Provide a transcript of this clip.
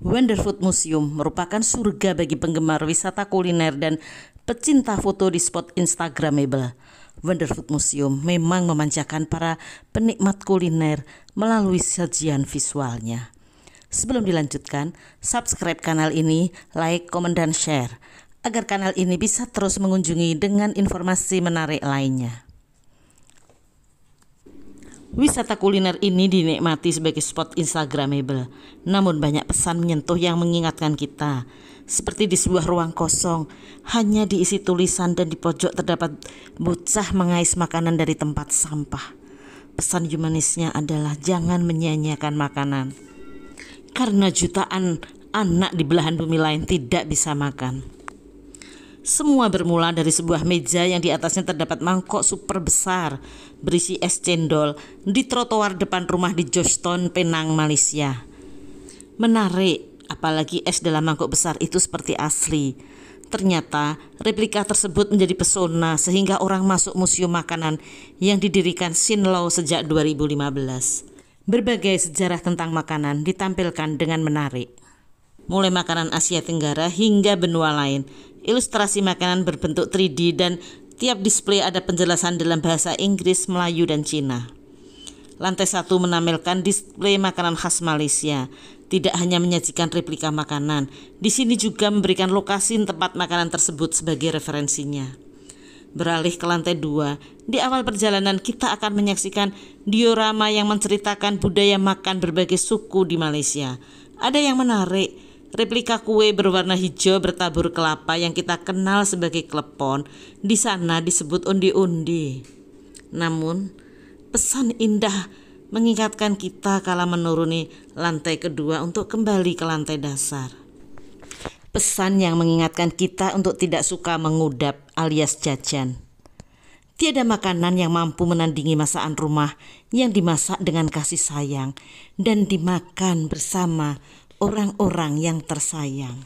Wonderfood Museum merupakan surga bagi penggemar wisata kuliner dan pecinta foto di spot Instagramable. Wonderfood Museum memang memanjakan para penikmat kuliner melalui sajian visualnya. Sebelum dilanjutkan, subscribe kanal ini, like, komen, dan share agar kanal ini bisa terus mengunjungi dengan informasi menarik lainnya. Wisata kuliner ini dinikmati sebagai spot instagramable, namun banyak pesan menyentuh yang mengingatkan kita. Seperti di sebuah ruang kosong, hanya diisi tulisan dan di pojok terdapat bocah mengais makanan dari tempat sampah. Pesan humanisnya adalah jangan menyia makanan. Karena jutaan anak di belahan bumi lain tidak bisa makan. Semua bermula dari sebuah meja yang di atasnya terdapat mangkok super besar berisi es cendol di trotoar depan rumah di Georgetown, Penang, Malaysia. Menarik, apalagi es dalam mangkok besar itu seperti asli. Ternyata replika tersebut menjadi pesona sehingga orang masuk museum makanan yang didirikan Lau sejak 2015. Berbagai sejarah tentang makanan ditampilkan dengan menarik. Mulai makanan Asia Tenggara hingga benua lain ilustrasi makanan berbentuk 3D dan tiap display ada penjelasan dalam bahasa Inggris, Melayu, dan Cina. Lantai satu menampilkan display makanan khas Malaysia. Tidak hanya menyajikan replika makanan, di sini juga memberikan lokasi tempat makanan tersebut sebagai referensinya. Beralih ke lantai dua, di awal perjalanan kita akan menyaksikan diorama yang menceritakan budaya makan berbagai suku di Malaysia. Ada yang menarik, Replika kue berwarna hijau bertabur kelapa yang kita kenal sebagai klepon di sana disebut undi-undi. Namun, pesan indah mengingatkan kita kala menuruni lantai kedua untuk kembali ke lantai dasar. Pesan yang mengingatkan kita untuk tidak suka mengudap alias jajan. Tiada makanan yang mampu menandingi masakan rumah yang dimasak dengan kasih sayang dan dimakan bersama orang-orang yang tersayang.